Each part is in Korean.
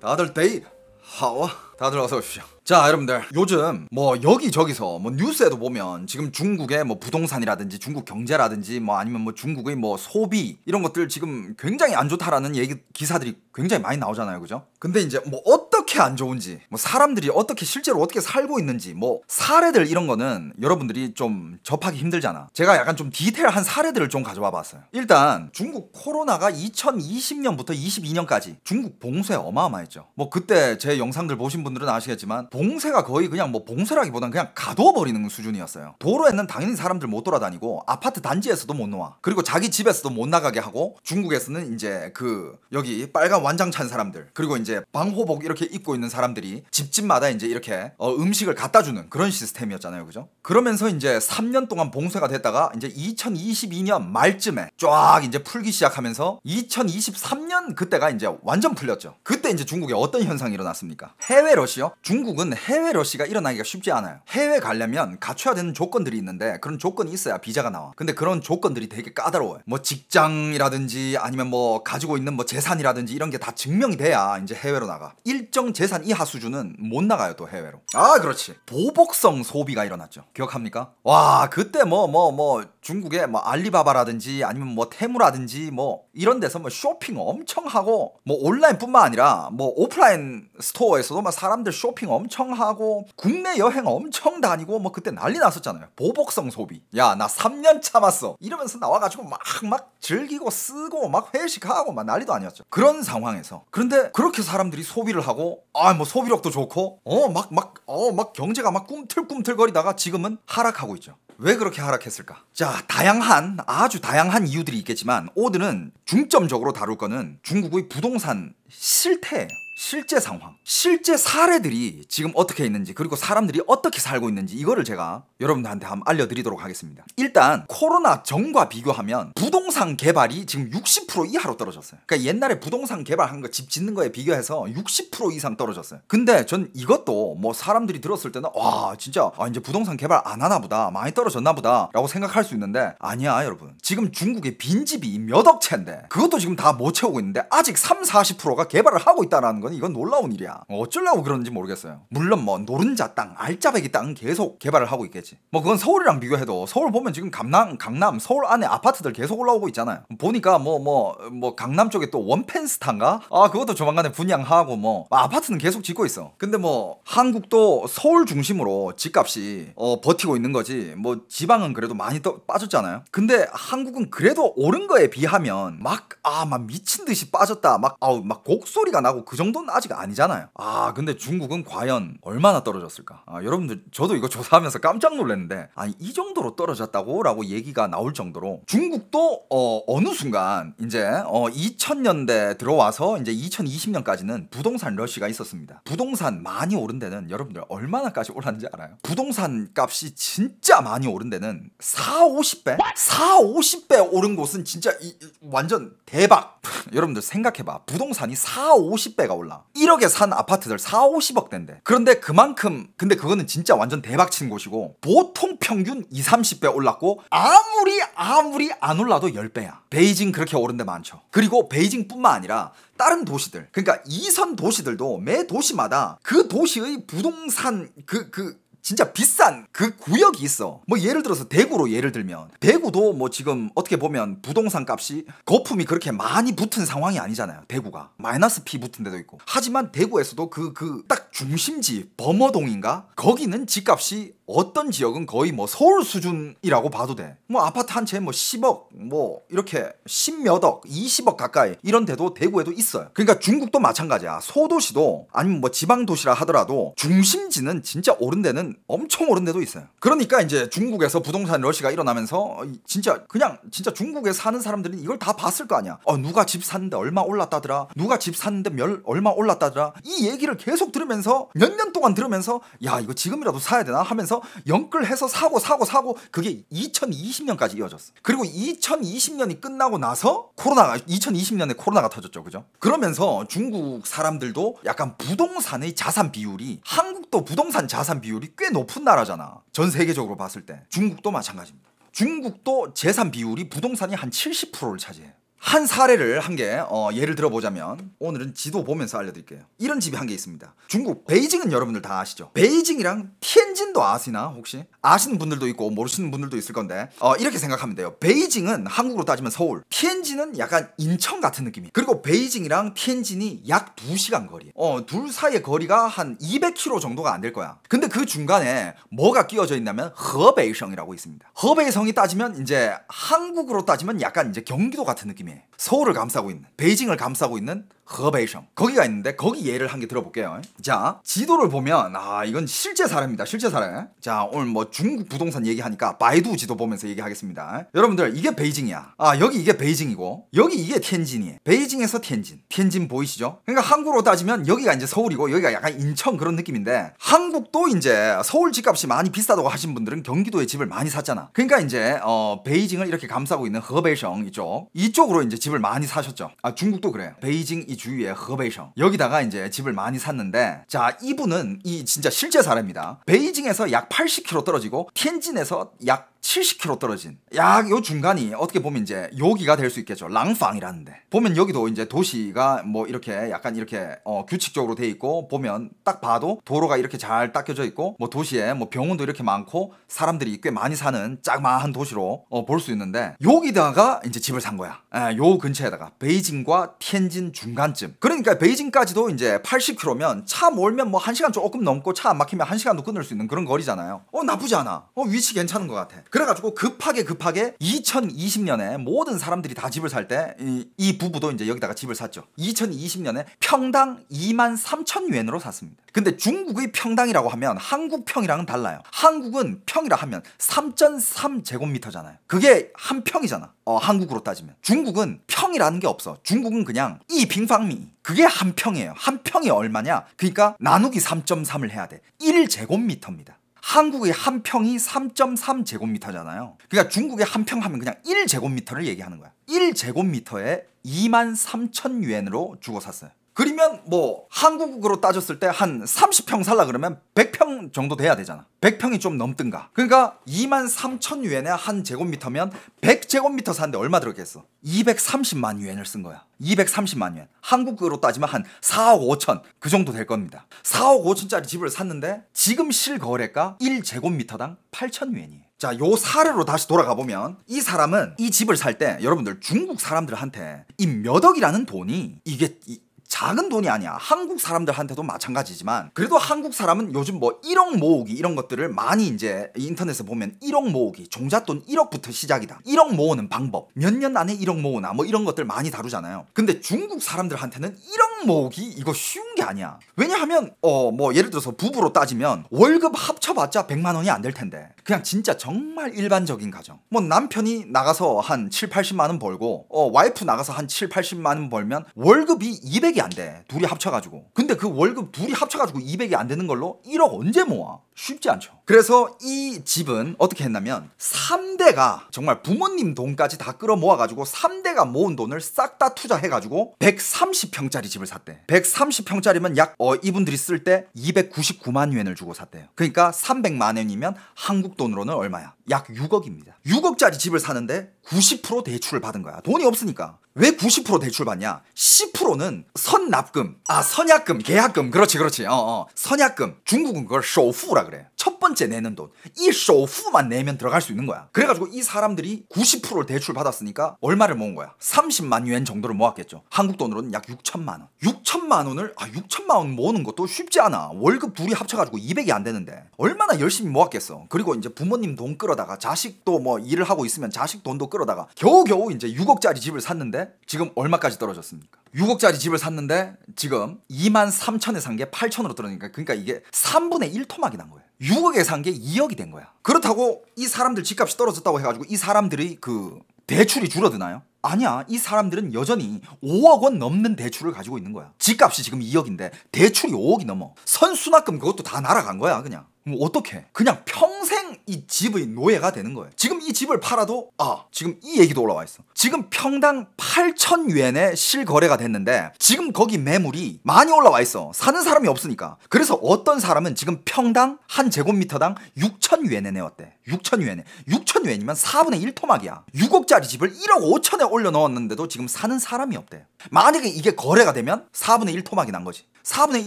다들 데이 하와 다들 어서 오십시오 자 여러분들 요즘 뭐 여기저기서 뭐 뉴스에도 보면 지금 중국의 뭐 부동산이라든지 중국 경제라든지 뭐 아니면 뭐 중국의 뭐 소비 이런 것들 지금 굉장히 안 좋다라는 얘기 기사들이 굉장히 많이 나오잖아요 그죠 근데 이제 뭐 어떤 어떻게 안 좋은지, 뭐 사람들이 어떻게 실제로 어떻게 살고 있는지, 뭐 사례들 이런 거는 여러분들이 좀 접하기 힘들잖아. 제가 약간 좀 디테일한 사례들을 좀 가져와 봤어요. 일단 중국 코로나가 2020년부터 22년까지 중국 봉쇄 어마어마했죠. 뭐 그때 제 영상들 보신 분들은 아시겠지만 봉쇄가 거의 그냥 뭐 봉쇄라기보단 그냥 가둬버리는 수준이었어요. 도로에는 당연히 사람들 못 돌아다니고 아파트 단지에서도 못 놓아. 그리고 자기 집에서도 못 나가게 하고 중국에서는 이제 그 여기 빨간 완장 찬 사람들 그리고 이제 방호복 이렇게 입고 있는 사람들이 집집마다 이제 이렇게 어, 음식을 갖다 주는 그런 시스템이었잖아요. 그죠? 그러면서 이제 3년 동안 봉쇄가 됐다가 이제 2022년 말쯤에 쫙 이제 풀기 시작하면서 2023년 그때가 이제 완전 풀렸죠. 그때 이제 중국에 어떤 현상이 일어났습니까? 해외 러시요? 중국은 해외 러시가 일어나기가 쉽지 않아요. 해외 가려면 갖춰야 되는 조건들이 있는데 그런 조건이 있어야 비자가 나와. 근데 그런 조건들이 되게 까다로워요. 뭐 직장이라든지 아니면 뭐 가지고 있는 뭐 재산이라든지 이런 게 다 증명이 돼야 이제 해외로 나가. 일정 특정 재산 이하 수준은 못 나가요 또 해외로 아 그렇지 보복성 소비가 일어났죠 기억합니까? 와 그때 뭐 뭐뭐 뭐, 뭐 중국에 뭐 알리바바라든지 아니면 뭐 테무라든지 뭐 이런 데서 뭐 쇼핑 엄청 하고 뭐 온라인뿐만 아니라 뭐 오프라인 스토어에서도 막 사람들 쇼핑 엄청 하고 국내 여행 엄청 다니고 뭐 그때 난리 났었잖아요 보복성 소비 야 나 3년 참았어 이러면서 나와가지고 막막 막 즐기고 쓰고 막 회식하고 막 난리도 아니었죠 그런 상황에서 그런데 그렇게 사람들이 소비를 하고 아뭐 소비력도 좋고 어 막 막 어막 어, 경제가 막 꿈틀꿈틀거리다가 지금은 하락하고 있죠. 왜 그렇게 하락했을까? 자, 다양한 아주 다양한 이유들이 있겠지만 오늘은 중점적으로 다룰 거는 중국의 부동산 실태예요. 실제 상황, 실제 사례들이 지금 어떻게 있는지 그리고 사람들이 어떻게 살고 있는지 이거를 제가 여러분들한테 한번 알려드리도록 하겠습니다. 일단 코로나 전과 비교하면 부동산 개발이 지금 60% 이하로 떨어졌어요. 그러니까 옛날에 부동산 개발한 거 집 짓는 거에 비교해서 60% 이상 떨어졌어요. 근데 전 이것도 뭐 사람들이 들었을 때는 와 진짜 아, 이제 부동산 개발 안 하나 보다 많이 떨어졌나 보다라고 생각할 수 있는데 아니야 여러분 지금 중국의 빈집이 몇 억채인데 그것도 지금 다 못 채우고 있는데 아직 3, 40%가 개발을 하고 있다라는 거. 건 이건 놀라운 일이야. 어쩌려고 그러는지 모르겠어요. 물론 뭐 노른자 땅, 알짜배기 땅은 계속 개발을 하고 있겠지. 뭐 그건 서울이랑 비교해도 서울 보면 지금 강남, 강남, 서울 안에 아파트들 계속 올라오고 있잖아요. 보니까 뭐 뭐뭐 뭐, 뭐 강남 쪽에 또 원펜스탄가? 아 그것도 조만간에 분양하고 뭐 아파트는 계속 짓고 있어. 근데 뭐 한국도 서울 중심으로 집값이 어, 버티고 있는 거지. 뭐 지방은 그래도 많이 떠, 빠졌잖아요. 근데 한국은 그래도 오른 거에 비하면 막 아막 아, 막 미친 듯이 빠졌다. 막 아우 막 곡소리가 나고 그 정도. 정도는 아직 아니잖아요. 아, 근데 중국은 과연 얼마나 떨어졌을까? 아, 여러분들, 저도 이거 조사하면서 깜짝 놀랐는데, 아니, 이 정도로 떨어졌다고? 라고 얘기가 나올 정도로 중국도 어, 어느 순간 이제 어, 2000년대 들어와서 이제 2020년까지는 부동산 러시가 있었습니다. 부동산 많이 오른 데는 여러분들 얼마나까지 올랐는지 알아요? 부동산 값이 진짜 많이 오른 데는 4, 50배? 4, 50배 오른 곳은 진짜 이, 완전 대박. 여러분들 생각해봐. 부동산이 4, 50배가 올랐 올라 1억에 산 아파트들 4, 50억 된대 그런데 그만큼 근데 그거는 진짜 완전 대박 친 곳이고 보통 평균 2, 30배 올랐고 아무리 아무리 안 올라도 10배야 베이징 그렇게 오른 데 많죠 그리고 베이징뿐만 아니라 다른 도시들 그러니까 이선 도시들도 매 도시마다 그 도시의 부동산 그그 그, 그 진짜 비싼 그 구역이 있어. 뭐 예를 들어서 대구로 예를 들면 대구도 뭐 지금 어떻게 보면 부동산 값이 거품이 그렇게 많이 붙은 상황이 아니잖아요. 대구가 마이너스 피 붙은 데도 있고. 하지만 대구에서도 그 그 딱 중심지 범어동인가 거기는 집값이 어떤 지역은 거의 뭐 서울 수준이라고 봐도 돼. 뭐 아파트 한 채 뭐 10억 뭐 이렇게 10몇억, 20억 가까이 이런 데도 대구에도 있어요. 그러니까 중국도 마찬가지야. 소도시도 아니면 뭐 지방 도시라 하더라도 중심지는 진짜 오른 데는 엄청 오른 데도 있어요. 그러니까 이제 중국에서 부동산 러시가 일어나면서 진짜 그냥 진짜 중국에 사는 사람들은 이걸 다 봤을 거 아니야. 어, 누가 집 샀는데 얼마 올랐다더라. 누가 집 샀는데 멸 얼마 올랐다더라. 이 얘기를 계속 들으면서 몇 년 동안 들으면서 야 이거 지금이라도 사야 되나 하면서 연끌해서 사고 사고 사고 그게 2020년까지 이어졌어. 그리고 2020년이 끝나고 나서 코로나가 2020년에 코로나가 터졌죠, 그죠? 그러면서 중국 사람들도 약간 부동산의 자산 비율이 한국도 부동산 자산 비율이 꽤꽤 높은 나라잖아. 전 세계적으로 봤을 때. 중국도 마찬가지입니다. 중국도 재산 비율이 부동산이 한 70%를 차지해. 요한 사례를 한개 어, 예를 들어보자면 오늘은 지도 보면서 알려드릴게요. 이런 집이 한 개 있습니다. 중국 베이징은 여러분들 다 아시죠? 베이징이랑 티엔진도 아시나 혹시? 아시는 분들도 있고 모르시는 분들도 있을 건데 어, 이렇게 생각하면 돼요. 베이징은 한국으로 따지면 서울, 티엔진은 약간 인천 같은 느낌이. 에요 그리고 베이징이랑 티엔진이 약 2시간 거리. 어, 둘 사이의 거리가 한 200km 정도가 안 될 거야. 근데 그 중간에 뭐가 끼워져 있냐면 허베이성이라고 있습니다. 허베이성이 따지면 이제 한국으로 따지면 약간 이제 경기도 같은 느낌이에요. 서울을 감싸고 있는 베이징을 감싸고 있는 허베이성 거기가 있는데 거기 예를 한 개 들어볼게요. 자 지도를 보면 아 이건 실제 사례입니다. 실제 사례. 자 오늘 뭐 중국 부동산 얘기하니까 바이두 지도 보면서 얘기하겠습니다. 여러분들 이게 베이징이야. 아 여기 이게 베이징이고 여기 이게 텐진이에요. 베이징에서 텐진. 텐진 보이시죠? 그러니까 한국으로 따지면 여기가 이제 서울이고 여기가 약간 인천 그런 느낌인데 한국도 이제 서울 집값이 많이 비싸다고 하신 분들은 경기도에 집을 많이 샀잖아. 그러니까 이제 어 베이징을 이렇게 감싸고 있는 허베이성 이쪽 이쪽으로 이제 집을 많이 사셨죠. 아 중국도 그래요. 베이징 이 주위에 허베이성 여기다가 이제 집을 많이 샀는데 자 이분은 이 진짜 실제 사람입니다. 베이징에서 약 80km 떨어지고 티진에서약 70km 떨어진 약 요 중간이 어떻게 보면 이제 여기가 될 수 있겠죠 랑팡이라는데 보면 여기도 이제 도시가 뭐 이렇게 약간 이렇게 어 규칙적으로 돼 있고 보면 딱 봐도 도로가 이렇게 잘 닦여져 있고 뭐 도시에 뭐 병원도 이렇게 많고 사람들이 꽤 많이 사는 짝마한 도시로 어볼수 있는데 여기다가 이제 집을 산 거야 에, 예, 요 근처에다가 베이징과 티진 중간 반쯤. 그러니까 베이징까지도 이제 80km면 차 몰면 뭐 1시간 조금 넘고 차 안 막히면 1시간도 끊을 수 있는 그런 거리잖아요. 어 나쁘지 않아. 어 위치 괜찮은 것 같아. 그래가지고 급하게 급하게 2020년에 모든 사람들이 다 집을 살 때이 이 부부도 이제 여기다가 집을 샀죠. 2020년에 평당 2만 3천 위엔으로 샀습니다. 근데 중국의 평당이라고 하면 한국 평이랑은 달라요. 한국은 평이라 하면 3.3 제곱미터잖아요. 그게 한 평이잖아. 어, 한국으로 따지면 중국은 평이라는 게 없어 중국은 그냥 이 빙방미 그게 한 평이에요 한 평이 얼마냐 그러니까 나누기 3.3을 해야 돼 1제곱미터입니다 한국의 한 평이 3.3제곱미터잖아요 그러니까 중국의 한 평 하면 그냥 1제곱미터를 얘기하는 거야 1제곱미터에 23,000 유엔으로 주고 샀어요 그러면 뭐 한국으로 따졌을 때 한 30평 살라 그러면 100평 정도 돼야 되잖아. 100평이 좀 넘든가. 그러니까 2만 3천 유엔에 한 제곱미터면 100제곱미터 사는데 얼마 들었겠어? 230만 유엔을 쓴 거야. 230만 유엔. 한국으로 따지면 한 4억 5천 그 정도 될 겁니다. 4억 5천짜리 집을 샀는데 지금 실거래가 1제곱미터당 8천 유엔이에요. 자, 요 사례로 다시 돌아가 보면 이 사람은 이 집을 살 때 여러분들 중국 사람들한테 이 몇억이라는 돈이 이게 이, 작은 돈이 아니야. 한국 사람들한테도 마찬가지지만 그래도 한국 사람은 요즘 뭐 1억 모으기 이런 것들을 많이 이제 인터넷에 보면 1억 모으기, 종잣돈 1억부터 시작이다. 1억 모으는 방법, 몇 년 안에 1억 모으나 뭐 이런 것들 많이 다루잖아요. 근데 중국 사람들한테는 1억 모으기 이거 쉬운 게 아니야. 왜냐하면 어 뭐 예를 들어서 부부로 따지면 월급 합쳐봤자 100만 원이 안 될 텐데 그냥 진짜 정말 일반적인 가정. 뭐 남편이 나가서 한 7, 80만 원 벌고 어 와이프 나가서 한 7, 80만 원 벌면 월급이 200 300이 안 돼. 둘이 합쳐가지고. 근데 그 월급 둘이 합쳐가지고 200이 안 되는 걸로 1억 언제 모아? 쉽지 않죠. 그래서 이 집은 어떻게 했냐면 3대가 정말 부모님 돈까지 다 끌어 모아가지고 3대가 모은 돈을 싹 다 투자해가지고 130평짜리 집을 샀대. 130평짜리면 약 어, 이분들이 쓸 때 299만 위엔을 주고 샀대요. 그러니까 300만 위엔이면 한국 돈으로는 얼마야? 약 6억입니다. 6억짜리 집을 사는데 90% 대출을 받은 거야. 돈이 없으니까. 왜90% 대출 받냐? 10%는 선납금, 아 선약금, 계약금, 그렇지 그렇지, 어, 어. 선약금. 중국은 그걸 쇼후라 그래. 첫 번째 내는 돈, 이 쇼후만 내면 들어갈 수 있는 거야. 그래가지고 이 사람들이 90%를 대출 받았으니까 얼마를 모은 거야? 30만 유엔 정도를 모았겠죠. 한국 돈으로는 약 6천만 원. 6천만 원을 아 6천만 원 모으는 것도 쉽지 않아. 월급 둘이 합쳐가지고 200이 안 되는데 얼마나 열심히 모았겠어. 그리고 이제 부모님 돈 끌어다가 자식도 뭐 일을 하고 있으면 자식 돈도 끌어다가 겨우겨우 이제 6억짜리 집을 샀는데 지금 얼마까지 떨어졌습니까? 6억짜리 집을 샀는데 지금 2만 3천에 산 게 8천으로 떨어지니까 그러니까 이게 3분의 1 토막이 난 거예요. 6억에 산 게 2억이 된 거야. 그렇다고 이 사람들 집값이 떨어졌다고 해가지고 이 사람들의 그 대출이 줄어드나요? 아니야. 이 사람들은 여전히 5억 원 넘는 대출을 가지고 있는 거야. 집값이 지금 2억인데 대출이 5억이 넘어. 선수납금 그것도 다 날아간 거야, 그냥. 뭐 어떻게? 그냥 평생 이 집의 노예가 되는 거야 지금 이 집을 팔아도 아, 지금 이 얘기도 올라와 있어. 지금 평당 8천 위엔의 실거래가 됐는데 지금 거기 매물이 많이 올라와 있어. 사는 사람이 없으니까. 그래서 어떤 사람은 지금 평당 한 제곱미터당 6천 위엔에 내왔대. 6천 위엔에. 6천 위엔이면 4분의 1 토막이야. 6억짜리 집을 1억 5천에 올려 넣었는데도 지금 사는 사람이 없대. 만약에 이게 거래가 되면 4분의 1 토막이 난 거지. 4분의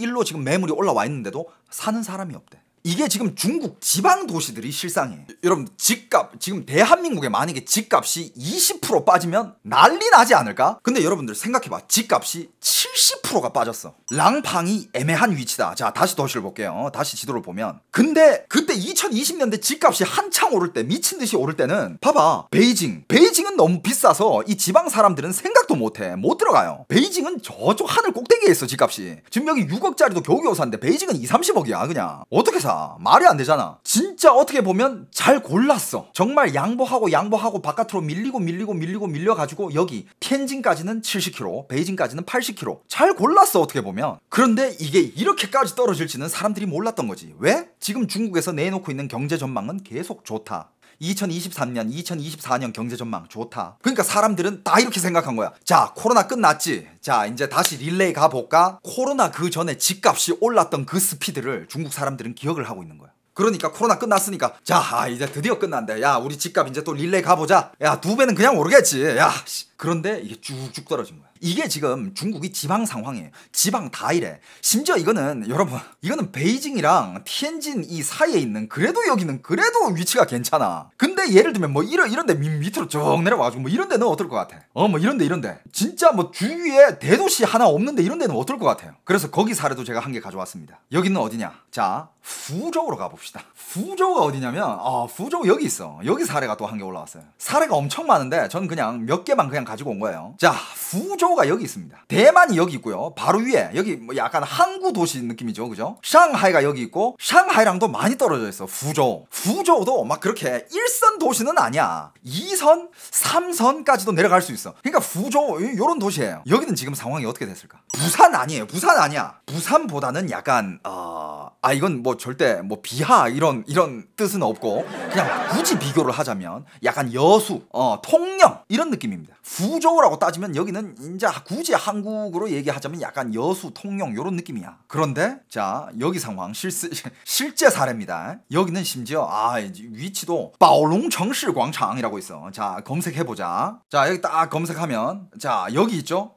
1로 지금 매물이 올라와 있는데도 사는 사람이 없대. 이게 지금 중국 지방 도시들이 실상이에요. 여러분 집값 지금 대한민국에 만약에 집값이 20% 빠지면 난리 나지 않을까? 근데 여러분들 생각해봐 집값이 70%가 빠졌어. 랑팡이 애매한 위치다. 자 다시 도시를 볼게요. 다시 지도를 보면 근데 그때 2020년대 집값이 한창 오를 때 미친 듯이 오를 때는 봐봐 베이징 베이징은 너무 비싸서 이 지방 사람들은 생각도 못해 못 들어가요. 베이징은 저쪽 하늘 꼭대기에 있어 집값이. 지금 여기 6억짜리도 겨우겨우 산데 베이징은 2, 30억이야 그냥 어떻게 사? 회사 말이 안 되잖아 진짜 어떻게 보면 잘 골랐어 정말 양보하고 양보하고 바깥으로 밀리고 밀리고 밀리고 밀려가지고 여기 텐진까지는 70km 베이징까지는 80km 잘 골랐어 어떻게 보면 그런데 이게 이렇게까지 떨어질지는 사람들이 몰랐던 거지 왜? 지금 중국에서 내놓고 있는 경제 전망은 계속 좋다 2023년, 2024년 경제 전망 좋다. 그러니까 사람들은 다 이렇게 생각한 거야. 자, 코로나 끝났지. 자, 이제 다시 릴레이 가볼까? 코로나 그 전에 집값이 올랐던 그 스피드를 중국 사람들은 기억을 하고 있는 거야. 그러니까 코로나 끝났으니까 자 아, 이제 드디어 끝난다 야 우리 집값 이제 또 릴레이 가보자 야두 배는 그냥 오르겠지 야 그런데 이게 쭉쭉 떨어진 거야 이게 지금 중국이 지방 상황이에요. 지방 다 이래. 심지어 이거는 여러분 이거는 베이징이랑 티엔진 이 사이에 있는 그래도 여기는 그래도 위치가 괜찮아. 근데 예를 들면 뭐 이런 이런데 밑으로 쭉 내려와가지고 뭐 이런데는 어떨 것 같아? 어 뭐 이런데 이런데 진짜 뭐 주위에 대도시 하나 없는데 이런데는 어떨 것 같아요? 그래서 거기 사례도 제가 한 개 가져왔습니다. 여기는 어디냐? 자 후저우로 가봅시다. 후저우가 어디냐면 아 후저우 여기 있어. 여기 사례가 또 한 개 올라왔어요. 사례가 엄청 많은데 저는 그냥 몇 개만 그냥 가지고 온 거예요. 자후저 수도가 여기 있습니다. 대만이 여기 있고요. 바로 위에 여기 뭐 약간 항구 도시 느낌이죠. 그죠? 상하이가 여기 있고 상하이랑도 많이 떨어져 있어. 후조. 후조도 막 그렇게 1선 도시는 아니야. 2선, 3선까지도 내려갈 수 있어. 그러니까 후조 요런 도시예요. 여기는 지금 상황이 어떻게 됐을까? 부산 아니에요. 부산 아니야. 부산보다는 약간 어... 아 이건 뭐 절대 뭐 비하 이런 이런 뜻은 없고 그냥 굳이 비교를 하자면 약간 여수, 어, 통 생명 이런 느낌입니다. 구조라고 따지면 여기는 이제 굳이 한국으로 얘기하자면 약간 여수 통영 요런 느낌이야. 그런데 자 여기 상황 실스, 실제 사례입니다. 여기는 심지어 아 위치도 바오롱城市广场이라고 있어. 자 검색해보자. 자 여기 딱 검색하면 자 여기 있죠.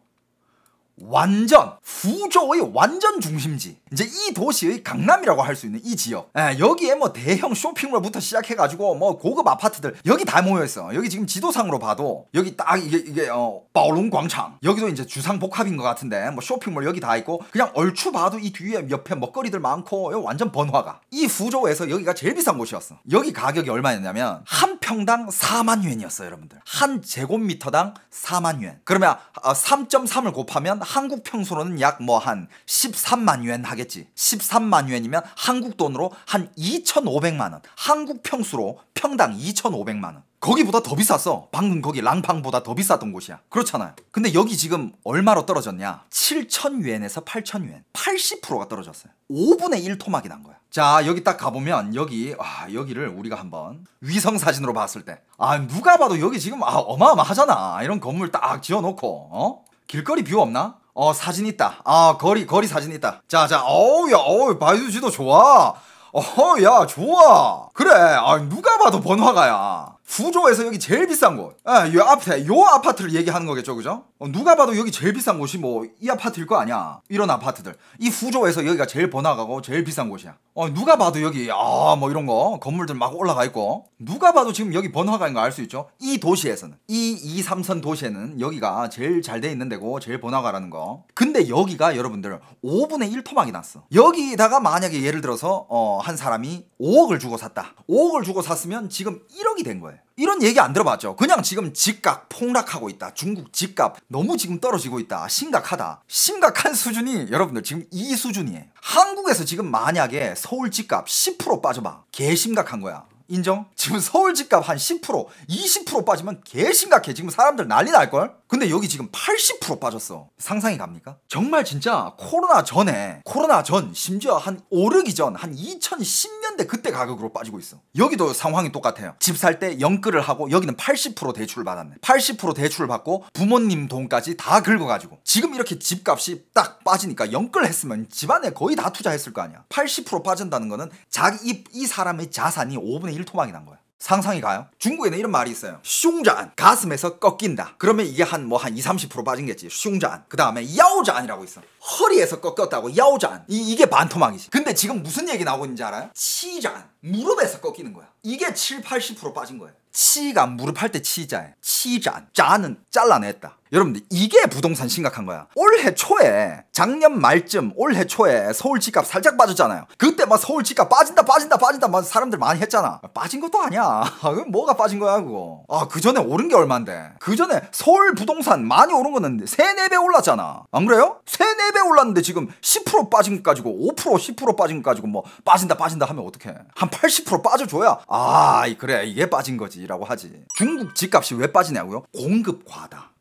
완전 후조의 완전 중심지 이제 이 도시의 강남이라고 할 수 있는 이 지역 에, 예, 여기에 뭐 대형 쇼핑몰부터 시작해가지고 뭐 고급 아파트들 여기 다 모여있어 여기 지금 지도상으로 봐도 여기 딱 이게 이게 어 바오롱 광창 여기도 이제 주상복합인 것 같은데 뭐 쇼핑몰 여기 다 있고 그냥 얼추 봐도 이 뒤에 옆에 먹거리들 많고 완전 번화가 이 후조에서 여기가 제일 비싼 곳이었어 여기 가격이 얼마였냐면 한 평당 4만 유엔이었어요 여러분들 한 제곱미터당 4만 유엔 그러면 3.3을 어, 곱하면 한국 평수로는 약 뭐 한 13만 유엔 하겠지 13만 유엔이면 한국 돈으로 한 2,500만 원 한국 평수로 평당 2,500만 원 거기보다 더 비쌌어. 방금 거기 랑팡보다 더 비쌌던 곳이야. 그렇잖아요. 근데 여기 지금 얼마로 떨어졌냐? 7,000위엔에서 8,000위엔. 80%가 떨어졌어요. 5분의 1 토막이 난 거야. 자, 여기 딱 가보면 여기, 아, 여기를 우리가 한번 위성 사진으로 봤을 때, 아, 누가 봐도 여기 지금 아, 어마어마하잖아. 이런 건물 딱 지어놓고, 어? 길거리 뷰 없나? 어, 사진 있다. 아, 거리, 거리 사진 있다. 자, 자, 어우, 야, 어우, 바이두 지도 좋아. 어허, 야, 좋아. 그래, 아, 누가 봐도 번화가야. 구조에서 여기 제일 비싼 곳. 아, 예, 이 앞에 요 아파트를 얘기하는 거겠죠, 그죠? 어, 누가 봐도 여기 제일 비싼 곳이 뭐 이 아파트일 거 아니야. 이런 아파트들. 이 후조에서 여기가 제일 번화가고 제일 비싼 곳이야. 어, 누가 봐도 여기 아, 뭐 이런 거 건물들 막 올라가 있고 누가 봐도 지금 여기 번화가인 거 알 수 있죠? 이 도시에서는 이 2, 3선 도시에는 여기가 제일 잘 돼 있는 데고 제일 번화가라는 거. 근데 여기가 여러분들 5분의 1 토막이 났어. 여기다가 만약에 예를 들어서 어, 한 사람이 5억을 주고 샀다. 5억을 주고 샀으면 지금 1억이 된 거예요. 이런 얘기 안 들어봤죠. 그냥 지금 집값 폭락하고 있다. 중국 집값 너무 지금 떨어지고 있다. 심각하다. 심각한 수준이 여러분들 지금 이 수준이에요. 한국에서 지금 만약에 서울 집값 10% 빠져봐. 개 심각한 거야. 인정? 지금 서울 집값 한 10%, 20% 빠지면 개심각해. 지금 사람들 난리 날걸? 근데 여기 지금 80% 빠졌어. 상상이 갑니까? 정말 진짜 코로나 전에, 코로나 전, 심지어 한 오르기 전, 한 2010년대 그때 가격으로 빠지고 있어. 여기도 상황이 똑같아요. 집 살 때 영끌을 하고 여기는 80% 대출을 받았네. 80% 대출을 받고 부모님 돈까지 다 긁어가지고. 지금 이렇게 집값이 딱 빠지니까 영끌 했으면 집안에 거의 다 투자했을 거 아니야. 80% 빠진다는 거는 자기, 이, 이 사람의 자산이 5분의 1 애들 토막이 난 거야. 상상이 가요? 중국에는 이런 말이 있어요. 슝잔. 가슴에서 꺾인다. 그러면 이게 한 뭐 한 20, 30% 빠진겠지. 슝잔. 그 다음에 야오잔이라고 있어. 허리에서 꺾였다고 야오잔. 이, 이게 반토막이지. 근데 지금 무슨 얘기 나오고 있는지 알아요? 치잔. 무릎에서 꺾이는 거야. 이게 7, 80% 빠진 거예요. 치가 무릎 할때 치자에 치잔 짜는 잘라냈다. 여러분들 이게 부동산 심각한 거야. 올해 초에 작년 말쯤 올해 초에 서울 집값 살짝 빠졌잖아요. 그때 막 서울 집값 빠진다 빠진다 빠진다 막 사람들 많이 했잖아. 빠진 것도 아니야. 뭐가 빠진 거야 그거. 아그 전에 오른 게 얼만데. 그 전에 서울 부동산 많이 오른 거는 3, 4배 올랐잖아. 안 그래요? 3, 4배 올랐는데 지금 10% 빠진 거 가지고 5% 10% 빠진 거 가지고 뭐 빠진다 빠진다 하면 어떡해. 한 80% 빠져줘야 아 그래 이게 빠진 거지라고 하지 중국 집값이 왜 빠지냐고요? 공급 과다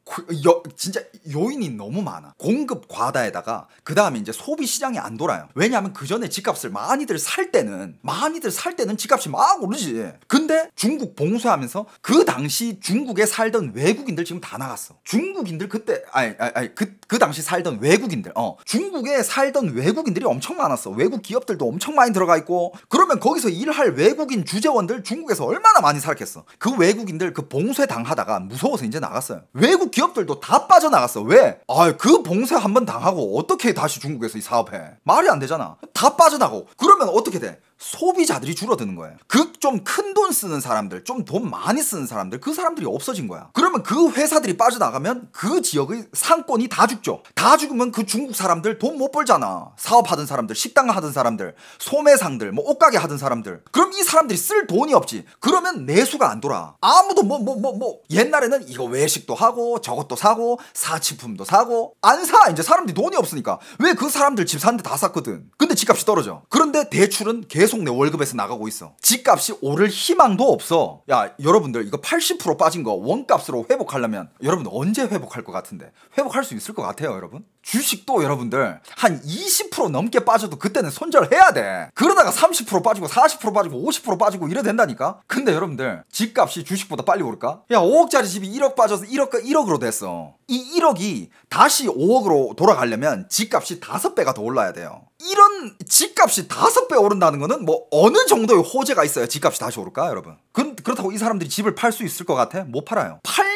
여, 진짜 요인이 너무 많아. 공급 과다에다가 그 다음에 이제 소비 시장이 안 돌아요. 왜냐하면 그 전에 집값을 많이들 살 때는 많이들 살 때는 집값이 막 오르지. 근데 중국 봉쇄하면서 그 당시 중국에 살던 외국인들 지금 다 나갔어. 중국인들 그때 아니 아니, 아니 그, 그 당시 살던 외국인들 어 중국에 살던 외국인들이 엄청 많았어. 외국 기업들도 엄청 많이 들어가 있고 그러면 거기서 일할 외국인 주재원들 중국에서 얼마나 많이 살았겠어. 그 외국인들 그 봉쇄 당하다가 무서워서 이제 나갔어요. 외국 기업 기업들도 다 빠져나갔어. 왜? 아, 그 봉쇄 한번 당하고 어떻게 다시 중국에서 이 사업해? 말이 안 되잖아. 다 빠져나고. 가 그러면 어떻게 돼? 소비자들이 줄어드는 거예요. 극 좀 큰돈 그 쓰는 사람들, 좀 돈 많이 쓰는 사람들, 그 사람들이 없어진 거야. 그러면 그 회사들이 빠져나가면 그 지역의 상권이 다 죽죠. 다 죽으면 그 중국 사람들 돈 못 벌잖아. 사업하던 사람들, 식당 하던 사람들, 소매상들, 뭐 옷가게 하던 사람들. 그럼 이 사람들이 쓸 돈이 없지. 그러면 내수가 안 돌아. 아무도 뭐 뭐 뭐뭐 뭐, 뭐, 뭐. 옛날에는 이거 외식도 하고 저것도 사고 사치품도 사고 안 사. 이제 사람들이 돈이 없으니까. 왜 그 사람들 집 사는데 다 샀거든. 근데 집값이 떨어져. 그런데 대출은 계속 계속 내 월급에서 나가고 있어. 집값이 오를 희망도 없어. 야, 여러분들 이거 80% 빠진 거 원값으로 회복하려면 여러분 들 언제 회복할 것 같은데? 회복할 수 있을 것 같아요, 여러분? 주식도 여러분들 한 20% 넘게 빠져도 그때는 손절해야 돼. 그러다가 30% 빠지고 40% 빠지고 50% 빠지고 이래 된다니까. 근데 여러분들 집값이 주식보다 빨리 오를까? 야 5억짜리 집이 1억 빠져서 1억 과 1억으로 됐어. 이 1억이 다시 5억으로 돌아가려면 집값이 5배가 더 올라야 돼요. 이런 집값이 5배 오른다는 거는 뭐 어느 정도의 호재가 있어야 집값이 다시 오를까 여러분? 그, 그렇다고 이 사람들이 집을 팔 수 있을 것 같아? 못 팔아요. 팔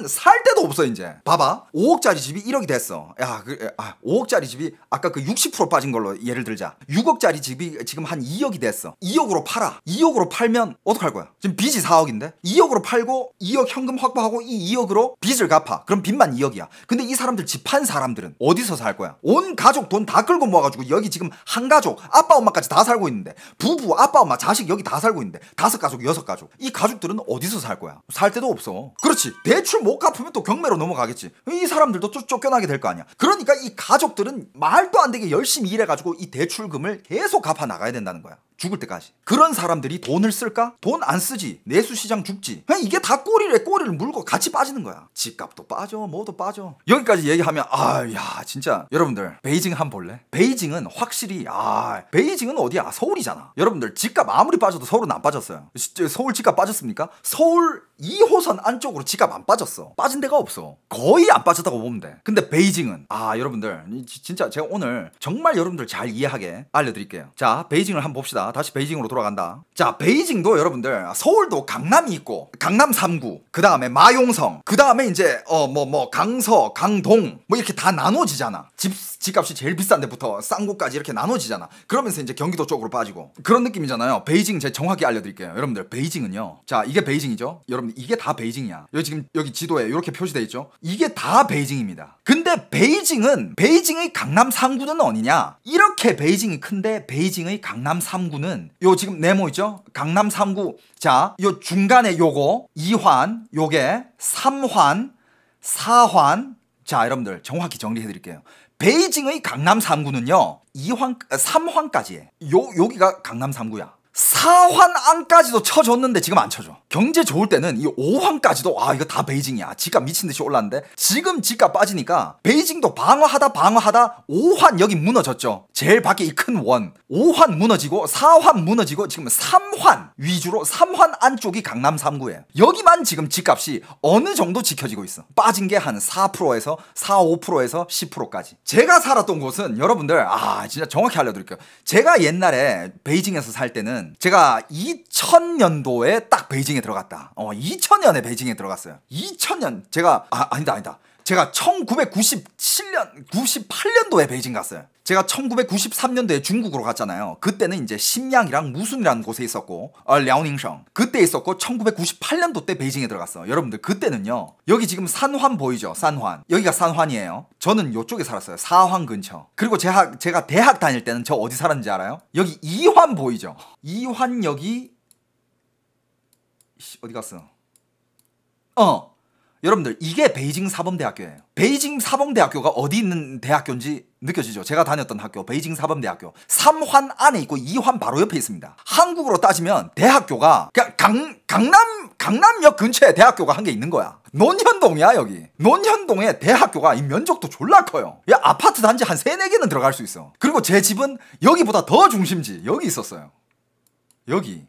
난살 데도 없어 이제. 봐봐. 5억짜리 집이 1억이 됐어. 야, 그, 아, 5억짜리 집이 아까 그 60% 빠진 걸로 예를 들자. 6억짜리 집이 지금 한 2억이 됐어. 2억으로 팔아. 2억으로 팔면 어떡할 거야? 지금 빚이 4억인데 2억으로 팔고 2억 현금 확보하고 이 2억으로 빚을 갚아. 그럼 빚만 2억이야. 근데 이 사람들 집한 사람들은 어디서 살 거야? 온 가족 돈 다 끌고 모아가지고 여기 지금 한 가족 아빠 엄마까지 다 살고 있는데 부부 아빠 엄마 자식 여기 다 살고 있는데 다섯 가족 여섯 가족 이 가족들은 어디서 살 거야? 살 데도 없어. 그렇지 대출 못못 갚으면 또 경매로 넘어가겠지. 이 사람들도 또 쫓겨나게 될 거 아니야. 그러니까 이 가족들은 말도 안 되게 열심히 일해가지고 이 대출금을 계속 갚아 나가야 된다는 거야. 죽을 때까지. 그런 사람들이 돈을 쓸까? 돈 안 쓰지. 내수시장 죽지. 이게 다 꼬리래 꼬리를 물고 같이 빠지는 거야. 집값도 빠져, 뭐도 빠져. 여기까지 얘기하면 아, 야, 진짜 여러분들 베이징 한 볼래? 베이징은 확실히 아, 베이징은 어디야? 서울이잖아. 여러분들 집값 아무리 빠져도 서울은 안 빠졌어요. 서울 집값 빠졌습니까? 서울 2호선 안쪽으로 집값 안 빠졌어. 빠진 데가 없어. 거의 안 빠졌다고 보면 돼. 근데 베이징은 아, 여러분들 진짜 제가 오늘 정말 여러분들 잘 이해하게 알려드릴게요. 자, 베이징을 한번 봅시다. 다 다시 베이징으로 돌아간다. 자, 베이징도 여러분들 서울도 강남이 있고 강남 3구, 그 다음에 마용성, 그 다음에 이제 어 뭐뭐 뭐, 강서, 강동 뭐 이렇게 다 나눠지잖아. 집 집값이 제일 비싼 데부터 싼 곳까지 이렇게 나눠지잖아. 그러면서 이제 경기도 쪽으로 빠지고 그런 느낌이잖아요. 베이징 제 정확히 알려드릴게요. 여러분들 베이징은요. 자 이게 베이징이죠. 여러분 이게 다 베이징이야. 여기 지금 여기 지도에 이렇게 표시돼 있죠. 이게 다 베이징입니다. 근데 베이징은 베이징의 강남 3구는 어디냐? 이렇게 베이징이 큰데 베이징의 강남 3구는 요 지금 네모 있죠? 강남 3구 자 요 중간에 요거 2환 요게 3환 4환 자 여러분들 정확히 정리해드릴게요. 베이징의 강남 3구는요. 2황 3황까지 요 여기가 강남 3구야. 4환 안까지도 쳐줬는데 지금 안 쳐줘. 경제 좋을 때는 이5환까지도아 이거 다 베이징이야. 집값 미친 듯이 올랐는데 지금 집값 빠지니까 베이징도 방어하다 방어하다 5환 여기 무너졌죠. 제일 밖에 이 큰 원. 5환 무너지고 4환 무너지고 지금 3환 위주로 3환 안쪽이 강남 3구에 여기만 지금 집값이 어느 정도 지켜지고 있어. 빠진 게 한 4%에서 4, 5%에서 10%까지. 제가 살았던 곳은 여러분들 아 진짜 정확히 알려드릴게요. 제가 옛날에 베이징에서 살 때는 제가 2000년도에 딱 베이징에 들어갔다. 어, 2000년에 베이징에 들어갔어요. 2000년 제가 아 아니다 아니다. 제가 1997년 98년도에 베이징 갔어요. 제가 1993년도에 중국으로 갔잖아요. 그때는 이제 심양이랑 무순이라는 곳에 있었고, 어, 랴오닝성. 그때 있었고, 1998년도 때 베이징에 들어갔어. 요 여러분들, 그때는요. 여기 지금 산환 보이죠? 산환. 여기가 산환이에요. 저는 요쪽에 살았어요. 사황 근처. 그리고 제가, 제가 대학 다닐 때는 저 어디 살았는지 알아요? 여기 이환 보이죠? 이환역이, 어디 갔어? 어, 여러분들 이게 베이징 사범대학교예요. 베이징 사범대학교가 어디 있는 대학교인지 느껴지죠? 제가 다녔던 학교 베이징 사범대학교 3환 안에 있고 2환 바로 옆에 있습니다. 한국으로 따지면 대학교가 그냥 그러니까 강, 강남 강남역 근처에 대학교가 한 개 있는 거야. 논현동이야 여기. 논현동에 대학교가 이 면적도 졸라 커요. 야 아파트 단지 한 3, 4개는 들어갈 수 있어. 그리고 제 집은 여기보다 더 중심지 여기 있었어요. 여기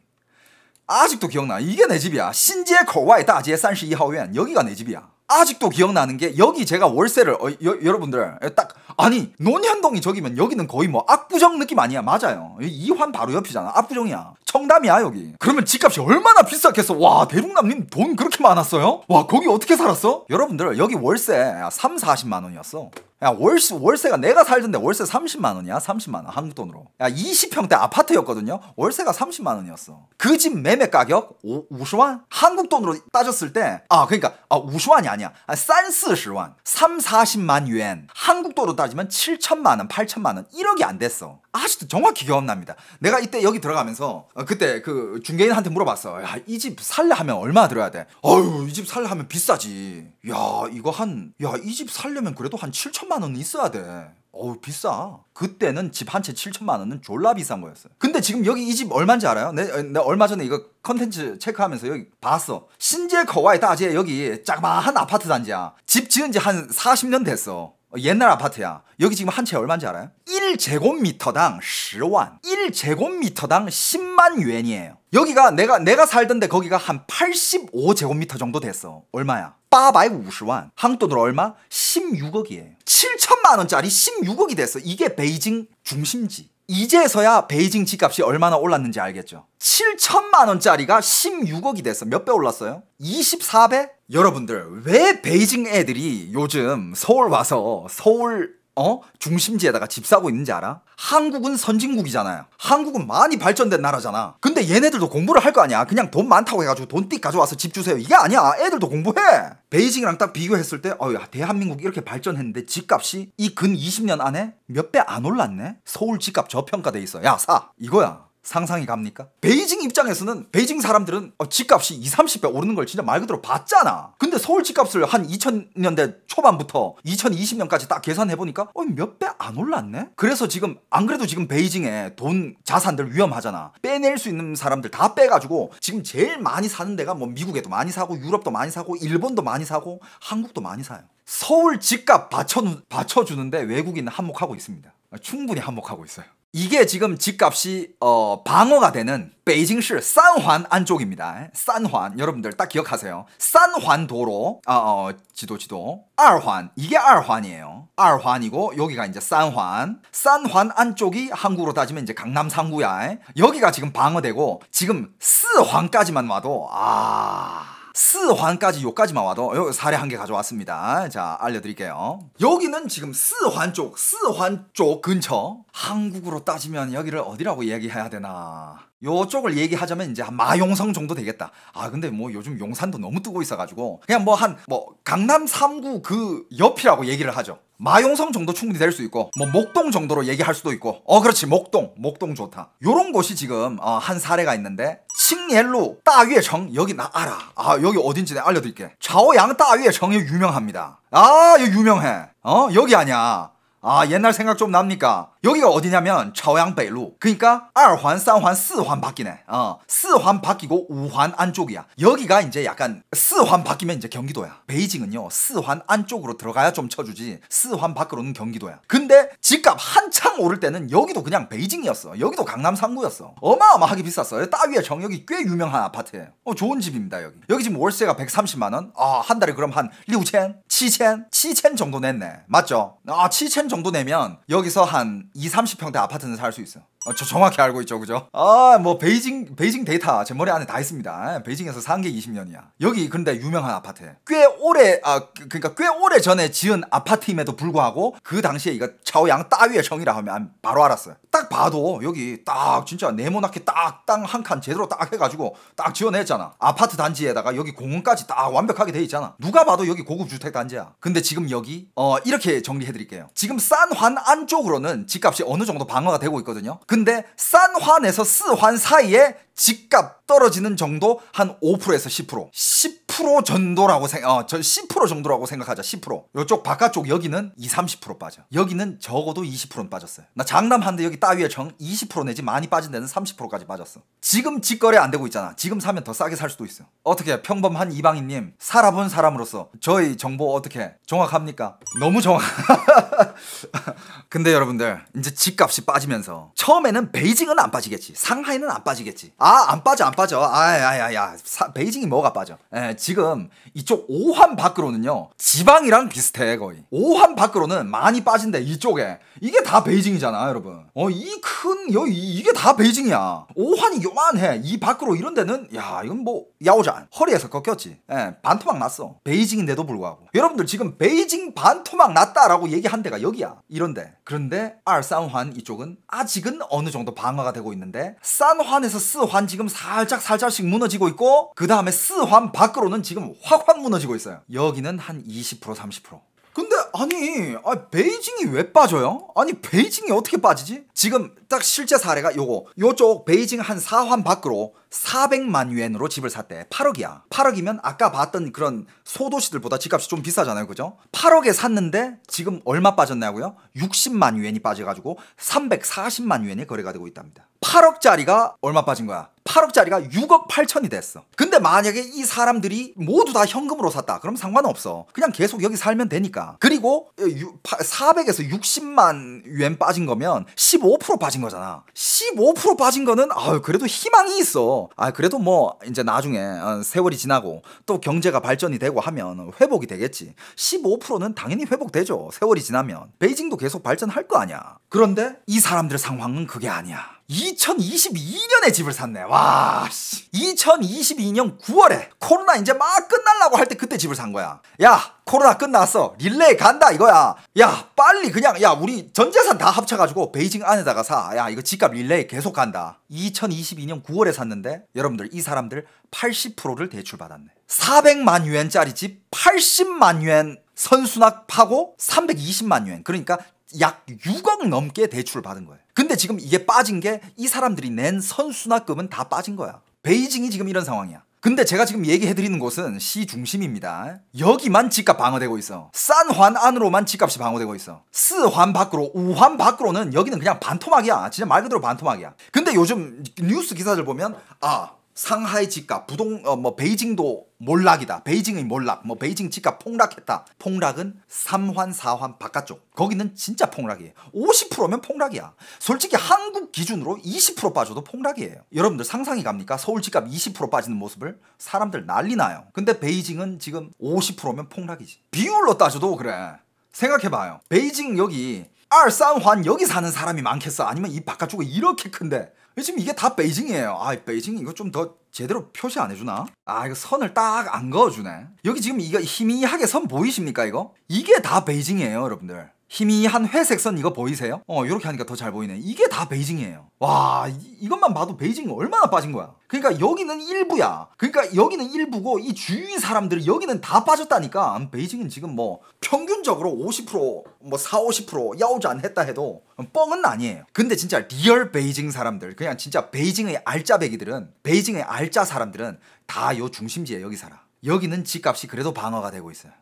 아직도 기억나. 이게 내 집이야. 신제 거와의 다지의 31호원. 여기가 내 집이야. 아직도 기억나는 게 여기 제가 월세를 어, 여, 여러분들 딱 아니 논현동이 저기면 여기는 거의 뭐 압구정 느낌 아니야 맞아요 이환 바로 옆이잖아 압구정이야 청담이야 여기 그러면 집값이 얼마나 비쌌겠어 와 대륙남님 돈 그렇게 많았어요 와 거기 어떻게 살았어 여러분들 여기 월세 3, 40만 원이었어 야, 월세, 월세가 내가 살던데 월세 30만 원이야? 30만 원, 한국 돈으로. 야, 20평대 아파트였거든요? 월세가 30만 원이었어. 그 집 매매 가격? 오, 50만? 한국 돈으로 따졌을 때, 아, 그러니까, 아, 50만이 아니야. 아, 싼 40만, 3, 40만 유엔. 한국 돈으로 따지면 7천만 원, 8천만 원, 1억이 안 됐어. 아직도 정확히 기억납니다. 내가 이때 여기 들어가면서, 어, 그때 그 중개인한테 물어봤어. 야, 이 집살려 하면 얼마 들어야 돼? 어유이 집살려 하면 비싸지. 야, 이거 한, 야, 이 집 살려면 그래도 한 7천만 7천만 원은 있어야 돼. 어우 비싸. 그때는 집 한 채 7천만 원은 졸라 비싼 거였어요. 근데 지금 여기 이 집 얼마인지 알아요? 내, 내 얼마 전에 이거 컨텐츠 체크하면서 여기 봤어. 신제 거와의 따지에 여기 짜그마한 아파트 단지야. 집 지은 지 한 40년 됐어. 옛날 아파트야. 여기 지금 한 채 얼마인지 알아요? 1제곱미터당 10만. 1제곱미터당 10만 유엔이에요 여기가 내가 내가 살던데 거기가 한 85제곱미터 정도 됐어. 얼마야? 850만. 한국 돈으로 얼마? 16억이에요. 7천만 원짜리 16억이 됐어. 이게 베이징 중심지. 이제서야 베이징 집값이 얼마나 올랐는지 알겠죠. 7천만 원짜리가 16억이 됐어. 몇 배 올랐어요? 24배? 여러분들 왜 베이징 애들이 요즘 서울 와서 서울 어? 중심지에다가 집 사고 있는지 알아? 한국은 선진국이잖아요. 한국은 많이 발전된 나라잖아. 근데 얘네들도 공부를 할 거 아니야. 그냥 돈 많다고 해가지고 돈띠 가져와서 집 주세요. 이게 아니야. 애들도 공부해. 베이징이랑 딱 비교했을 때, 어야 대한민국 이렇게 발전했는데 집값이 이 근 20년 안에 몇 배 안 올랐네. 서울 집값 저평가돼 있어. 야 사. 이거야. 상상이 갑니까? 베이징 입장에서는 베이징 사람들은 어, 집값이 20, 30배 오르는 걸 진짜 말 그대로 봤잖아. 근데 서울 집값을 한 2000년대 초반부터 2020년까지 딱 계산해보니까 어, 몇배 안 올랐네? 그래서 지금 안 그래도 지금 베이징에 돈, 자산들 위험하잖아. 빼낼 수 있는 사람들 다 빼가지고 지금 제일 많이 사는 데가 뭐 미국에도 많이 사고 유럽도 많이 사고 일본도 많이 사고 한국도 많이 사요. 서울 집값 받쳐, 받쳐주는데 외국인은 한몫하고 있습니다. 충분히 한몫하고 있어요. 이게 지금 집값이 어, 방어가 되는 베이징시 산환 안쪽입니다. 산환 여러분들 딱 기억하세요. 산환 도로 어, 어, 지도 지도 알환 이게 알환이에요. 알환이고 여기가 이제 산환 산환 안쪽이 한국으로 따지면 이제 강남 3구야. 여기가 지금 방어되고 지금 스환까지만 와도 아. 스환까지 요까지만 와도 요 사례 한 개 가져왔습니다. 자 알려드릴게요. 여기는 지금 스환 쪽, 스환 쪽 근처 한국으로 따지면 여기를 어디라고 얘기해야 되나? 요쪽을 얘기하자면 이제 마용성 정도 되겠다. 아 근데 뭐 요즘 용산도 너무 뜨고 있어가지고 그냥 뭐 한뭐 뭐 강남 3구 그 옆이라고 얘기를 하죠. 마용성 정도 충분히 될 수 있고 뭐 목동 정도로 얘기할 수도 있고 어 그렇지 목동 목동 좋다 요런 곳이 지금 어, 한 사례가 있는데 칭옐루 따위의정 여기 나 알아. 아 여기 어딘지 내가 알려드릴게. 좌오양 따위의정이 유명합니다. 아 여기 유명해. 어 여기 아니야. 아 옛날 생각 좀 납니까? 여기가 어디냐면 차양北路 그러니까 2환, 3환, 4환 바뀌네. 어, 4환 바뀌고 5환 안쪽이야. 여기가 이제 약간 4환 바뀌면 이제 경기도야. 베이징은요 4환 안쪽으로 들어가야 좀 쳐주지 4환 밖으로는 경기도야. 근데 집값 한창 오를 때는 여기도 그냥 베이징이었어. 여기도 강남 3구였어. 어마어마하게 비쌌어요. 따위의 정역이 꽤 유명한 아파트예요. 어, 좋은 집입니다 여기. 여기 지금 월세가 130만 원. 아 한 달에 그럼 한 6천, 7천, 7천 정도 냈네. 맞죠? 아 7천 정도 내면 여기서 한 2, 30평대 아파트는 살 수 있어. 어, 저 정확히 알고 있죠, 그죠? 아, 뭐 베이징 베이징 데이터 제 머리 안에 다 있습니다. 예, 베이징에서 산 게 20년이야. 여기 근데 유명한 아파트. 꽤 오래 아그니까꽤 그러니까 오래 전에 지은 아파트임에도 불구하고 그 당시에 이거 차오양 따위의 정이라 하면 바로 알았어요. 딱 봐도 여기 딱 진짜 네모나게 딱 땅 한 칸 제대로 딱 해가지고 딱 지어냈잖아. 아파트 단지에다가 여기 공원까지 딱 완벽하게 돼 있잖아. 누가 봐도 여기 고급 주택 단지야. 근데 지금 여기 어 이렇게 정리해드릴게요. 지금 싼 환 안쪽으로는 집값이 어느 정도 방어가 되고 있거든요. 근데 싼환에서 쓰환 사이에 집값 떨어지는 정도 한 5%에서 10%. 10%정도라고 생각, 어, 저10% 정도라고 생각하자, 10%. 이쪽 바깥쪽 여기는 20, 30% 빠져. 여기는 적어도 20%는 빠졌어요. 나 장남한데 여기 따위에 정 20% 내지 많이 빠진 데는 30%까지 빠졌어. 지금 직거래 안 되고 있잖아. 지금 사면 더 싸게 살 수도 있어. 어떻게 평범한 이방인님, 살아본 사람으로서 저희 정보 어떻게 정확합니까? 너무 정확. 근데 여러분들, 이제 집값이 빠지면서 처음에는 베이징은 안 빠지겠지. 상하이는 안 빠지겠지. 아, 안 빠져, 안 빠져. 빠져? 아야야야 베이징이 뭐가 빠져? 에, 예, 지금 이쪽 오한 밖으로는요 지방이랑 비슷해 거의 오한 밖으로는 많이 빠진대 이쪽에 이게 다 베이징이잖아 여러분 어이큰 여기 이게 다 베이징이야 오한이 요만해 이 밖으로 이런 데는 야 이건 뭐 야오잔 허리에서 꺾였지 에, 예, 반토막 났어 베이징인데도 불구하고 여러분들 지금 베이징 반토막 났다라고 얘기한 데가 여기야 이런데 그런데 알산환 이쪽은 아직은 어느 정도 방어가 되고 있는데 산환에서 쓰환 지금 살짝 살짝 살짝씩 무너지고 있고 그 다음에 스환 밖으로는 지금 확확 무너지고 있어요. 여기는 한 20% 30%. 근데 아니, 아 베이징이 왜 빠져요? 아니 베이징이 어떻게 빠지지? 지금 딱 실제 사례가 요거 요쪽 베이징 한 사환 밖으로 400만 유엔으로 집을 샀대 8억이야 8억이면 아까 봤던 그런 소도시들보다 집값이 좀 비싸잖아요 그죠 8억에 샀는데 지금 얼마 빠졌냐고요 60만 유엔이 빠져가지고 340만 유엔이 거래가 되고 있답니다 8억짜리가 얼마 빠진 거야 8억짜리가 6억 8천이 됐어. 근데 만약에 이 사람들이 모두 다 현금으로 샀다. 그럼 상관없어. 그냥 계속 여기 살면 되니까. 그리고 400에서 어, 60만 유엔 빠진 거면 15 15% 빠진 거잖아. 15% 빠진 거는 아유 그래도 희망이 있어. 아 그래도 뭐 이제 나중에 어, 세월이 지나고 또 경제가 발전이 되고 하면 회복이 되겠지. 15%는 당연히 회복되죠. 세월이 지나면 베이징도 계속 발전할 거 아니야. 그런데 이 사람들 상황은 그게 아니야. 2022년에 집을 샀네. 와, 씨. 2022년 9월에 코로나 이제 막 끝날라고 할 때 그때 집을 산 거야. 야, 코로나 끝났어. 릴레이 간다 이거야. 야, 빨리 그냥 야, 우리 전 재산 다 합쳐 가지고 베이징 안에다가 사. 야, 이거 집값 릴레이 계속 간다. 2022년 9월에 샀는데 여러분들 이 사람들 80%를 대출 받았네. 400만 유엔짜리 집 80만 유엔 선수납 하고 320만 유엔. 그러니까 약 6억 넘게 대출을 받은 거예요. 근데 지금 이게 빠진 게 이 사람들이 낸 선수납금은 다 빠진 거야. 베이징이 지금 이런 상황이야. 근데 제가 지금 얘기해드리는 곳은 시 중심입니다. 여기만 집값 방어되고 있어. 싼 환 안으로만 집값이 방어되고 있어. 스 환 밖으로, 우환 밖으로는 여기는 그냥 반토막이야. 진짜 말 그대로 반토막이야. 근데 요즘 뉴스 기사들 보면, 아, 상하이 집값, 부동 어, 뭐 베이징도 몰락이다. 베이징의 몰락, 뭐 베이징 집값 폭락했다. 폭락은 3환, 4환 바깥쪽. 거기는 진짜 폭락이에요. 50%면 폭락이야. 솔직히 한국 기준으로 20% 빠져도 폭락이에요. 여러분들 상상이 갑니까? 서울 집값 20% 빠지는 모습을 사람들 난리 나요. 근데 베이징은 지금 50%면 폭락이지. 비율로 따져도 그래. 생각해봐요. 베이징 여기 2, 3환 여기 사는 사람이 많겠어? 아니면 이바깥쪽이 이렇게 큰데 지금 이게 다 베이징이에요. 아, 베이징 이거 좀 더 제대로 표시 안 해주나? 아, 이거 선을 딱 안 그어주네. 여기 지금 이거 희미하게 선 보이십니까, 이거? 이게 다 베이징이에요, 여러분들. 희미한 회색선 이거 보이세요? 어 이렇게 하니까 더 잘 보이네 이게 다 베이징이에요 와 이, 것만 봐도 베이징이 얼마나 빠진 거야 그러니까 여기는 일부야 그러니까 여기는 일부고 이 주위 사람들이 여기는 다 빠졌다니까 베이징은 지금 뭐 평균적으로 50%뭐 4, 50% 야오잔 했다 해도 뻥은 아니에요 근데 진짜 리얼 베이징 사람들 그냥 진짜 베이징의 알짜배기들은 베이징의 알짜 사람들은 다 요 중심지에 여기 살아 여기는 집값이 그래도 방어가 되고 있어요